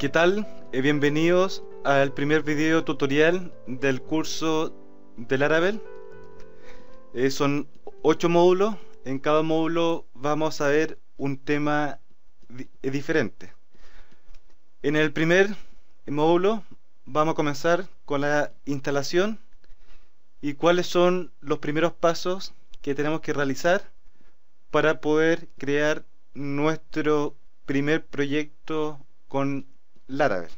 ¿Qué tal? Eh, bienvenidos al primer video tutorial del curso de Laravel. Eh, son ocho módulos. En cada módulo vamos a ver un tema eh, diferente. En el primer módulo vamos a comenzar con la instalación y cuáles son los primeros pasos que tenemos que realizar para poder crear nuestro primer proyecto con Laravel.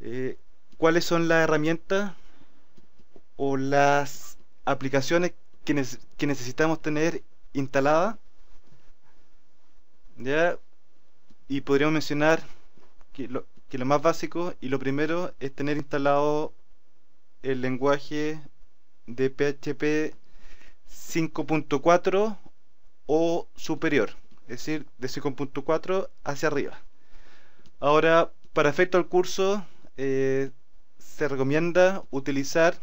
Eh, ¿Cuáles son las herramientas o las aplicaciones que, necesitamos tener instaladas? ¿Ya? Y podríamos mencionar que lo más básico y lo primero es tener instalado el lenguaje de PHP 5.4 o superior, es decir, de 5.4 hacia arriba. Ahora, para efecto al curso, eh, se recomienda utilizar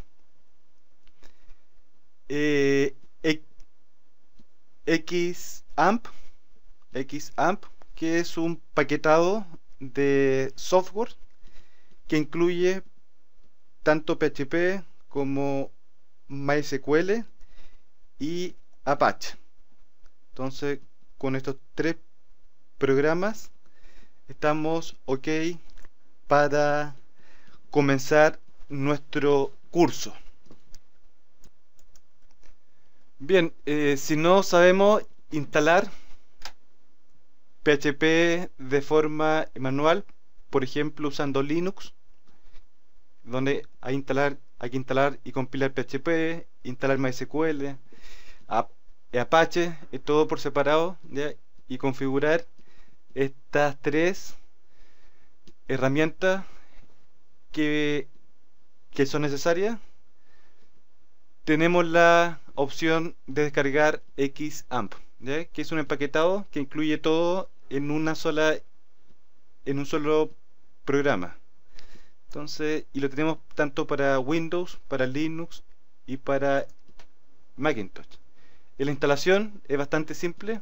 eh, XAMP, XAMP, que es un paquetado de software que incluye tanto PHP como MySQL y Apache. Entonces, con estos tres programas estamos ok para comenzar nuestro curso. Bien, eh, si no sabemos instalar PHP de forma manual, por ejemplo usando Linux, donde hay, instalar, hay que instalar y compilar PHP, instalar MySQL, Apache, todo por separado y configurar estas tres herramientas que, que son necesarias tenemos la opción de descargar XAMP, que es un empaquetado que incluye todo en una sola en un solo programa. Entonces, y lo tenemos tanto para Windows, para Linux y para Macintosh. La instalación es bastante simple,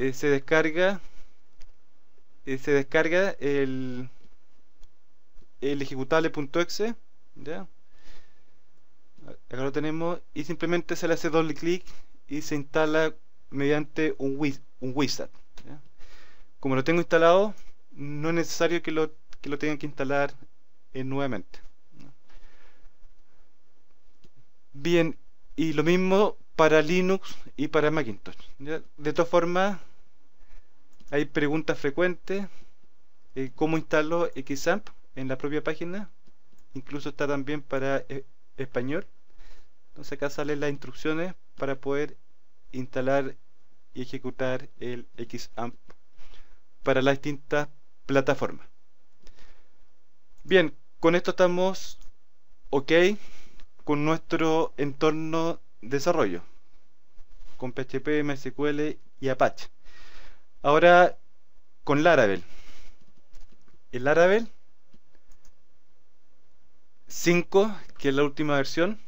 eh, se descarga eh, se descarga el el ejecutable.exe ya acá lo tenemos y simplemente se le hace doble clic y se instala mediante un, un wizard como lo tengo instalado no es necesario que lo, que lo tengan que instalar eh, nuevamente bien y lo mismo para Linux y para Macintosh de todas formas hay preguntas frecuentes, eh, cómo instalo eh, XAMPP en la propia página, incluso está también para eh, español. Entonces acá salen las instrucciones para poder instalar y ejecutar el XAMPP para las distintas plataformas. Bien, con esto estamos ok con nuestro entorno de desarrollo con PHP, MySQL y Apache. Ahora con Laravel. El Laravel 5, que es la última versión,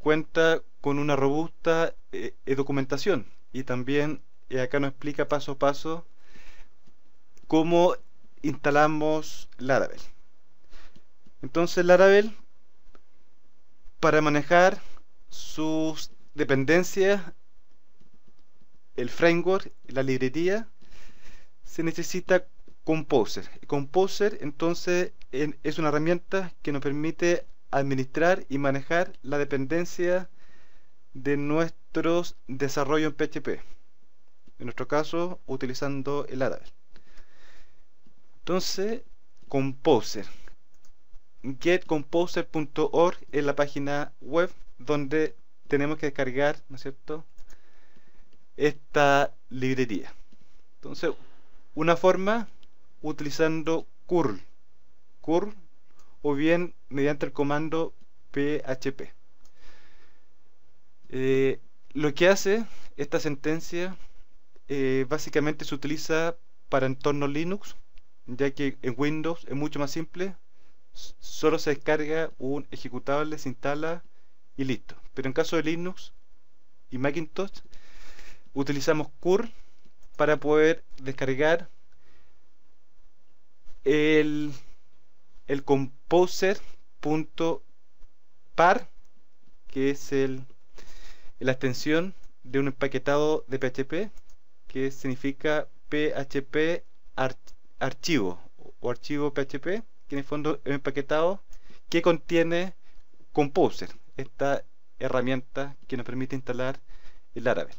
cuenta con una robusta eh, eh, documentación y también eh, acá nos explica paso a paso cómo instalamos Laravel. Entonces Laravel, para manejar sus dependencias el framework, la librería, se necesita Composer. Composer entonces es una herramienta que nos permite administrar y manejar la dependencia de nuestros desarrollos en PHP. En nuestro caso, utilizando el Laravel. Entonces, Composer. GetComposer.org es la página web donde tenemos que descargar, ¿no es cierto?, esta librería. Entonces, una forma utilizando curl, curl o bien mediante el comando php. Eh, lo que hace esta sentencia eh, básicamente se utiliza para entornos Linux, ya que en Windows es mucho más simple, solo se descarga un ejecutable, se instala y listo. Pero en caso de Linux y Macintosh utilizamos CUR para poder descargar el, el composer.par que es el, la extensión de un empaquetado de PHP que significa PHP archivo o archivo PHP que en el fondo es un empaquetado que contiene Composer esta herramienta que nos permite instalar el Laravel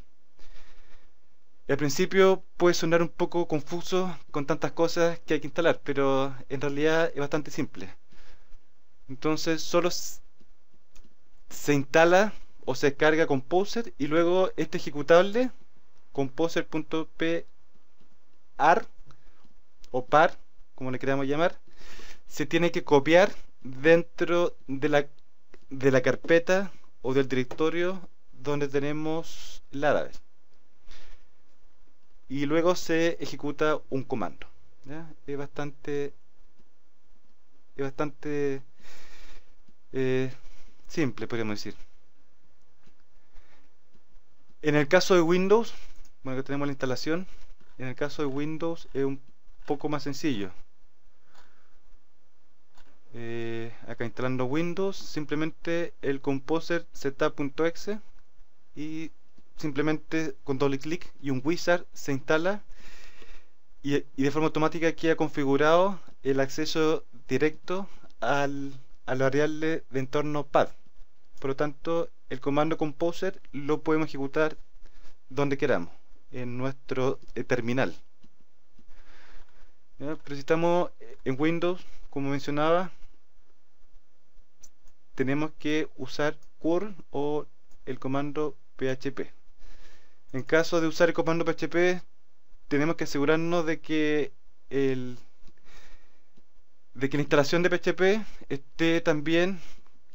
al principio puede sonar un poco confuso con tantas cosas que hay que instalar, pero en realidad es bastante simple. Entonces solo se instala o se carga Composer y luego este ejecutable composer.par o par, como le queramos llamar, se tiene que copiar dentro de la, de la carpeta o del directorio donde tenemos la y luego se ejecuta un comando. Es bastante es bastante eh, simple, podríamos decir. En el caso de Windows, bueno, que tenemos la instalación, en el caso de Windows es un poco más sencillo. Eh, acá instalando Windows, simplemente el composer setup.exe y simplemente con doble clic y un wizard se instala y, de forma automática queda configurado el acceso directo al, al variable de entorno pad. Por lo tanto, el comando composer lo podemos ejecutar donde queramos, en nuestro eh, terminal. Pero si estamos eh, en Windows, como mencionaba, tenemos que usar curl o el comando php. En caso de usar el comando PHP, tenemos que asegurarnos de que el de que la instalación de PHP esté también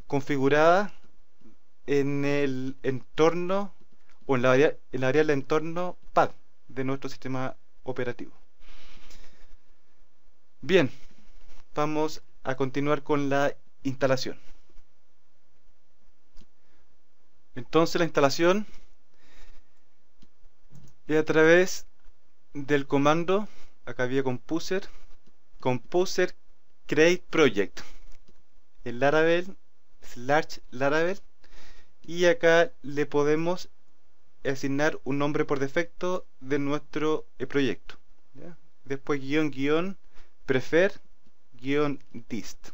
configurada en el entorno o en la, variable, en la del entorno PAD de nuestro sistema operativo. Bien, vamos a continuar con la instalación. Entonces la instalación y a través del comando acá había composer composer create project el laravel slash laravel y acá le podemos asignar un nombre por defecto de nuestro eh, proyecto después guión guión prefer guión dist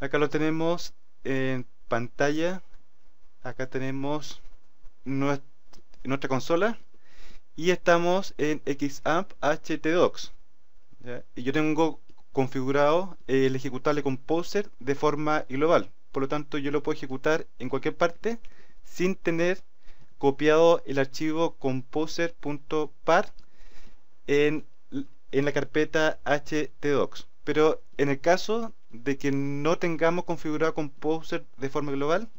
acá lo tenemos en pantalla acá tenemos nuestra consola y estamos en Xamp htdocs. Y yo tengo configurado el ejecutable Composer de forma global. Por lo tanto, yo lo puedo ejecutar en cualquier parte sin tener copiado el archivo composer.par en, en la carpeta htdocs. Pero en el caso de que no tengamos configurado Composer de forma global,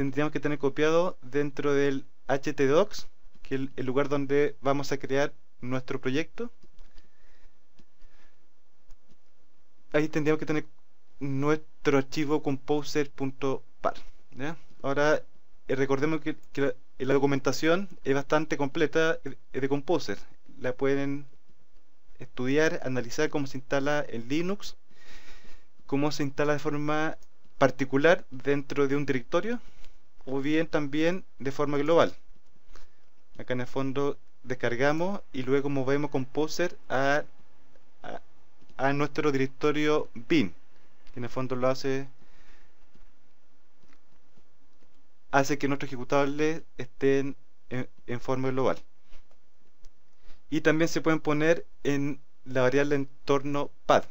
tendríamos que tener copiado dentro del htdocs, que es el lugar donde vamos a crear nuestro proyecto. Ahí tendríamos que tener nuestro archivo composer.par. Ahora eh, recordemos que, eh, la, documentación es bastante completa de Composer. La pueden estudiar, analizar cómo se instala el Linux, cómo se instala de forma particular dentro de un directorio o bien también de forma global. Acá en el fondo descargamos y luego movemos Composer a, a, nuestro directorio bin, en el fondo lo hace hace que nuestros ejecutables estén en, en, forma global. Y también se pueden poner en la variable entorno pad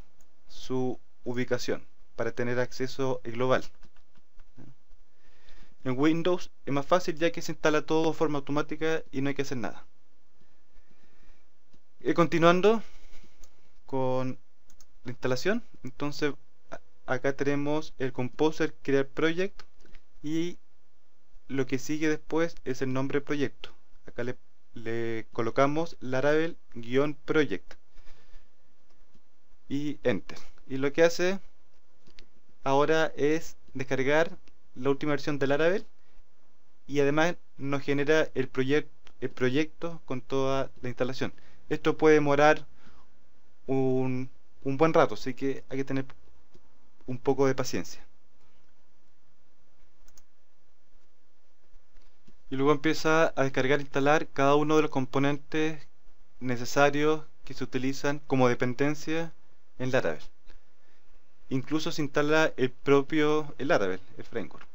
su ubicación para tener acceso global. En Windows es más fácil ya que se instala todo de forma automática y no hay que hacer nada. Y eh, continuando con la instalación, entonces acá tenemos el Composer crear Project y lo que sigue después es el nombre proyecto. Acá le, le colocamos Laravel-Project y Enter. Y lo que hace ahora es descargar la última versión de Laravel y además nos genera el, proyecto el proyecto con toda la instalación. Esto puede demorar un, un buen rato, así que hay que tener un poco de paciencia. y luego empieza a descargar e instalar cada uno de los componentes necesarios que se utilizan como dependencia en Laravel. Incluso se instala el propio el Laravel, el framework.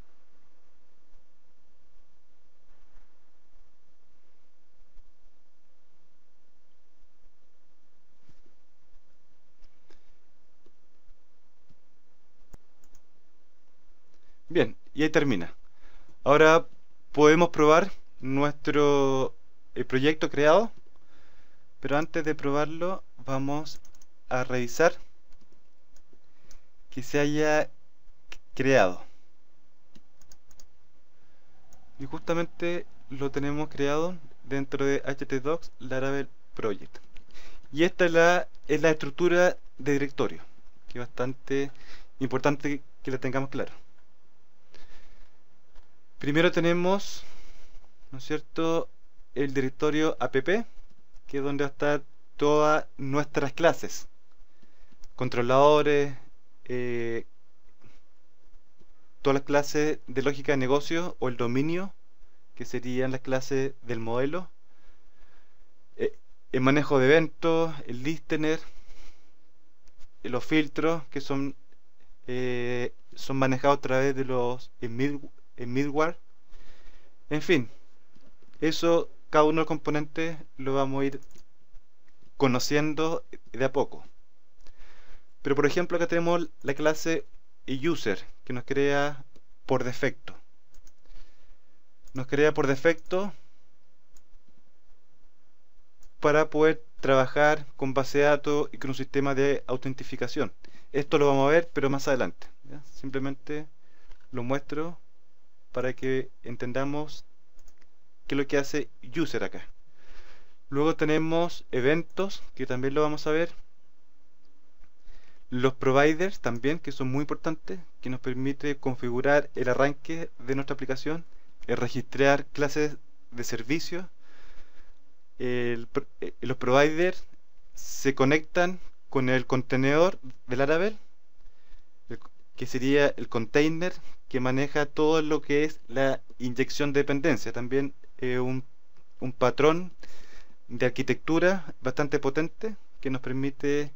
Bien, y ahí termina. Ahora podemos probar nuestro el proyecto creado, pero antes de probarlo vamos a revisar que se haya creado. Y justamente lo tenemos creado dentro de htdocs laravel project. Y esta es la, es la estructura de directorio, que es bastante importante que la tengamos clara. Primero tenemos, ¿no es cierto?, el directorio app, que es donde va a estar todas nuestras clases. Controladores, eh, todas las clases de lógica de negocio o el dominio, que serían las clases del modelo. Eh, el manejo de eventos, el listener, eh, los filtros que son, son manejados a través de los middleware en midware En fin, eso cada uno de los componentes lo vamos a ir conociendo de a poco. Pero por ejemplo acá tenemos la clase user que nos crea por defecto. Nos crea por defecto para poder trabajar con base de datos y con un sistema de autentificación. Esto lo vamos a ver, pero más adelante. Simplemente lo muestro para que entendamos qué es lo que hace user acá. Luego tenemos eventos, que también lo vamos a ver. Los providers también, que son muy importantes, que nos permite configurar el arranque de nuestra aplicación, el eh, registrar clases de servicios. Eh, los providers se conectan con el contenedor de Laravel que sería el container que maneja todo lo que es la inyección de dependencia. También es eh, un, patrón de arquitectura bastante potente que nos permite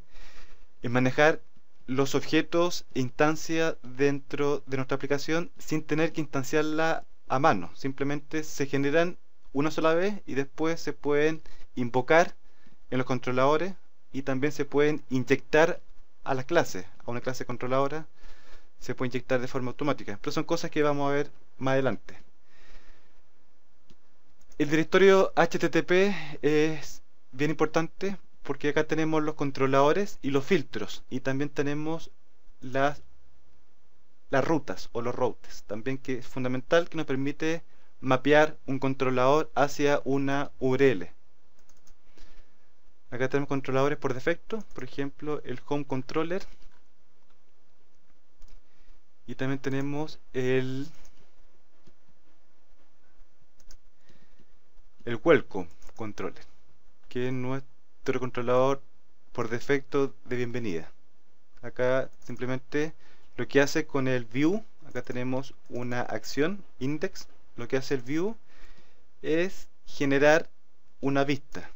eh, manejar los objetos e instancias dentro de nuestra aplicación sin tener que instanciarla a mano. Simplemente se generan una sola vez y después se pueden invocar en los controladores y también se pueden inyectar a las clases, a una clase controladora se puede inyectar de forma automática, pero son cosas que vamos a ver más adelante. El directorio HTTP es bien importante porque acá tenemos los controladores y los filtros y también tenemos las, las rutas o los routes, también que es fundamental que nos permite mapear un controlador hacia una URL. Acá tenemos controladores por defecto, por ejemplo el home controller y también tenemos el el welcome controller que es nuestro controlador por defecto de bienvenida acá simplemente lo que hace con el view acá tenemos una acción index lo que hace el view es generar una vista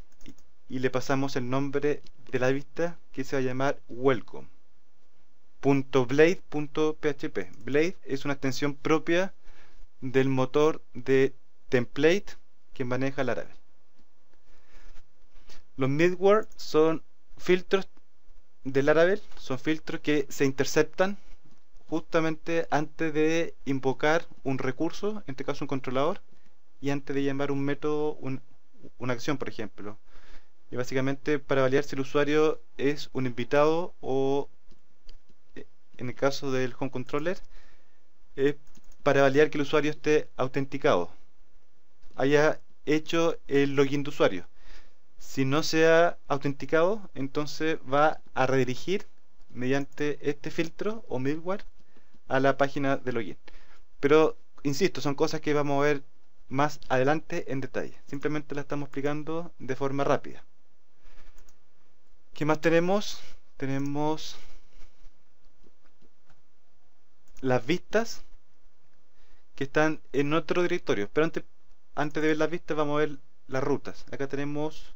y le pasamos el nombre de la vista que se va a llamar welcome .blade.php. Blade es una extensión propia del motor de template que maneja Laravel. Los middleware son filtros de Laravel, son filtros que se interceptan justamente antes de invocar un recurso, en este caso un controlador, y antes de llamar un método, una acción, por ejemplo. Y básicamente para validar si el usuario es un invitado o en el caso del home controller, es para validar que el usuario esté autenticado, haya hecho el login de usuario. Si no se ha autenticado, entonces va a redirigir mediante este filtro o middleware a la página de login. Pero, insisto, son cosas que vamos a ver más adelante en detalle. Simplemente la estamos explicando de forma rápida. ¿Qué más tenemos? Tenemos las vistas que están en otro directorio. Pero antes, de ver las vistas vamos a ver las rutas. Acá tenemos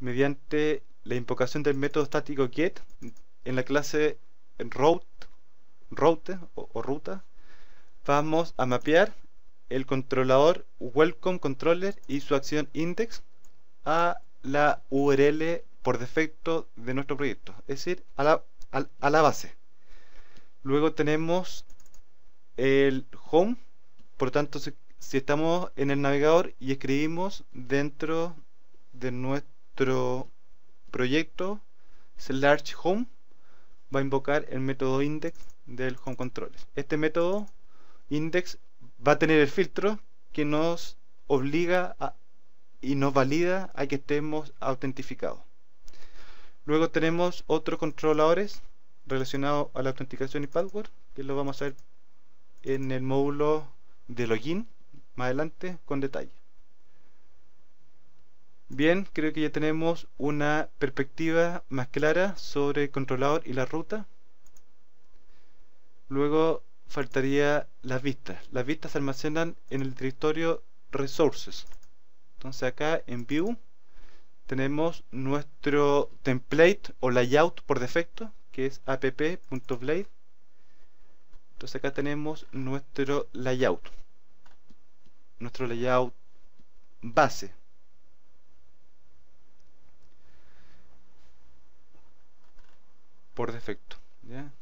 mediante la invocación del método estático get en la clase route, route o, ruta vamos a mapear el controlador welcome controller y su acción index a la URL por defecto de nuestro proyecto, es decir, a la base. Luego tenemos el home. Por tanto, si, estamos en el navegador y escribimos dentro de nuestro proyecto large home, va a invocar el método index del home controller. Este método index va a tener el filtro que nos obliga a, y nos valida a que estemos autentificados. Luego tenemos otros controladores relacionado a la autenticación y password, que lo vamos a ver en el módulo de login más adelante con detalle. Bien, creo que ya tenemos una perspectiva más clara sobre el controlador y la ruta. Luego faltaría las vistas. Las vistas se almacenan en el directorio resources. Entonces acá en view tenemos nuestro template o layout por defecto que es app.blade entonces acá tenemos nuestro layout nuestro layout base por defecto ¿ya?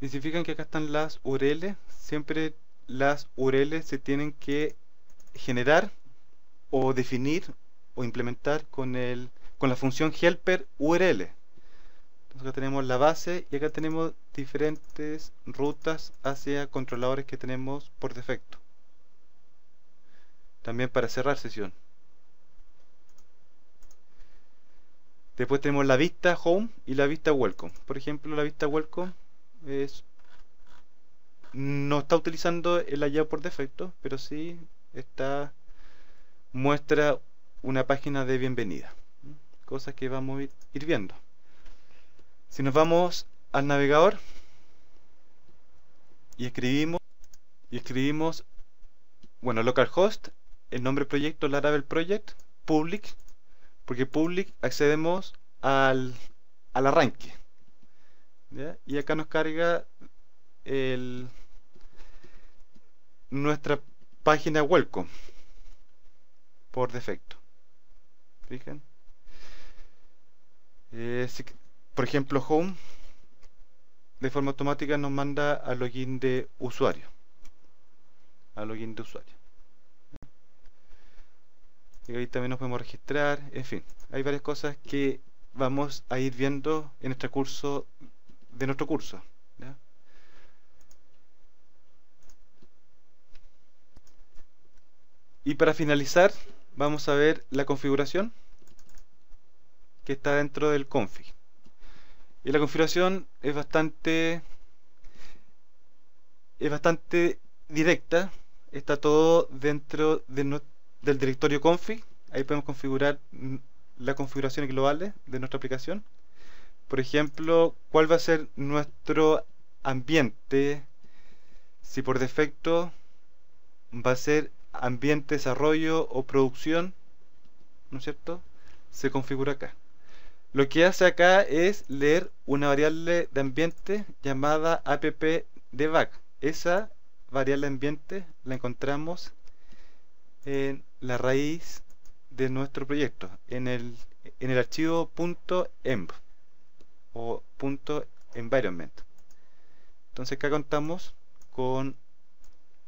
y que acá están las URL siempre las urls se tienen que generar o definir o implementar con, el, con la función helper URL acá tenemos la base y acá tenemos diferentes rutas hacia controladores que tenemos por defecto también para cerrar sesión después tenemos la vista home y la vista welcome por ejemplo la vista welcome es no está utilizando el layout por defecto pero sí está muestra una página de bienvenida cosas que vamos a ir viendo si nos vamos al navegador y escribimos, y escribimos bueno, localhost, el nombre proyecto Laravel Project, public, porque public accedemos al, al arranque. Y acá nos carga el, nuestra página welcome por defecto. fíjense por ejemplo, Home de forma automática nos manda al login de usuario. Al login de usuario. Y ahí también nos podemos registrar. En fin, hay varias cosas que vamos a ir viendo en nuestro curso de nuestro curso. Y para finalizar, vamos a ver la configuración que está dentro del config. Y la configuración es bastante es bastante directa. Está todo dentro del directorio config. Ahí podemos configurar las configuraciones globales de nuestra aplicación. Por ejemplo, cuál va a ser nuestro ambiente. Si por defecto va a ser ambiente desarrollo o producción, ¿no es cierto? Se configura acá. Lo que hace acá es leer una variable de ambiente llamada appdebug. Esa variable de ambiente la encontramos en la raíz de nuestro proyecto, en el, en el archivo .env em o .environment. Entonces acá contamos con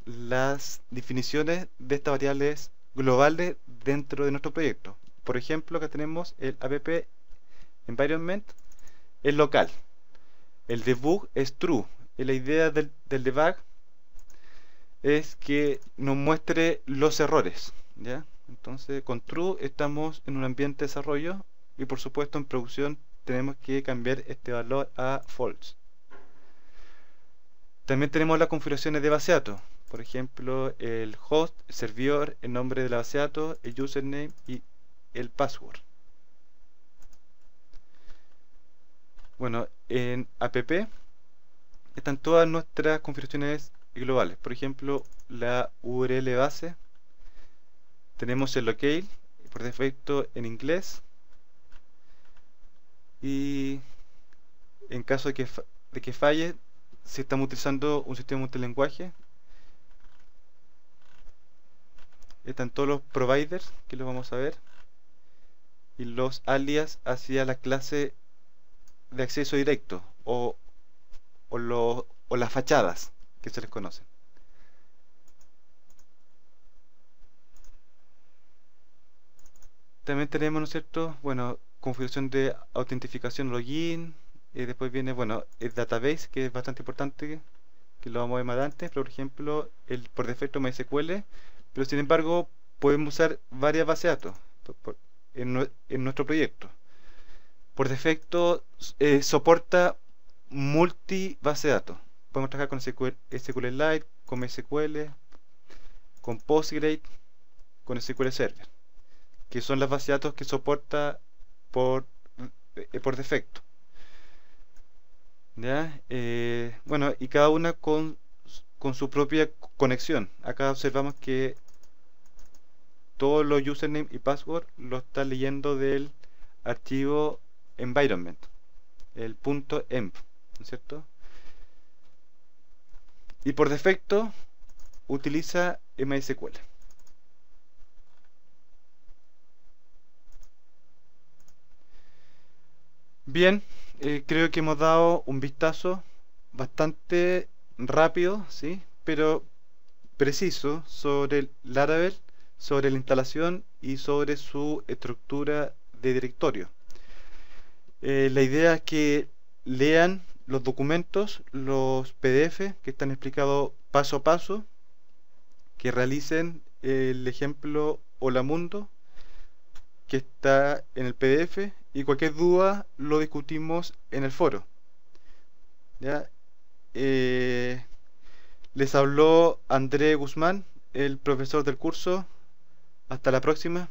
las definiciones de estas variables globales dentro de nuestro proyecto. Por ejemplo, acá tenemos el app environment es local. El debug es true. Y la idea del, debug es que nos muestre los errores. ¿ya? Entonces con true estamos en un ambiente de desarrollo y por supuesto en producción tenemos que cambiar este valor a false. También tenemos las configuraciones de base de datos. Por ejemplo, el host, el servidor, el nombre de la base de datos, el username y el password. Bueno, en app están todas nuestras configuraciones globales. Por ejemplo, la URL base. Tenemos el locale, por defecto en inglés. Y en caso de que, que falle, si estamos utilizando un sistema multilenguaje, están todos los providers que los vamos a ver y los alias hacia la clase de acceso directo o, o, o las fachadas que se les conocen. También tenemos, ¿no cierto? Bueno, configuración de autentificación, login, y después viene, bueno, el database, que es bastante importante, que lo vamos a ver más adelante, por ejemplo, el por defecto MySQL, pero sin embargo podemos usar varias bases de datos en nuestro proyecto por defecto eh, soporta multi base de datos. Podemos trabajar con SQLite, con SQL, con Postgres, con SQL Server, que son las bases de datos que soporta por, eh, por defecto. Eh, bueno, y cada una con, con su propia conexión. Acá observamos que todos los usernames y password lo está leyendo del archivo environment, el punto .env, em, cierto? Y por defecto utiliza MySQL. Bien, eh, creo que hemos dado un vistazo bastante rápido, ¿sí? pero preciso sobre el Laravel, sobre la instalación y sobre su estructura de directorio. Eh, la idea es que lean los documentos, los PDF que están explicados paso a paso, que realicen el ejemplo Hola Mundo que está en el PDF y cualquier duda lo discutimos en el foro. ¿Ya? Eh, les habló André Guzmán, el profesor del curso. Hasta la próxima.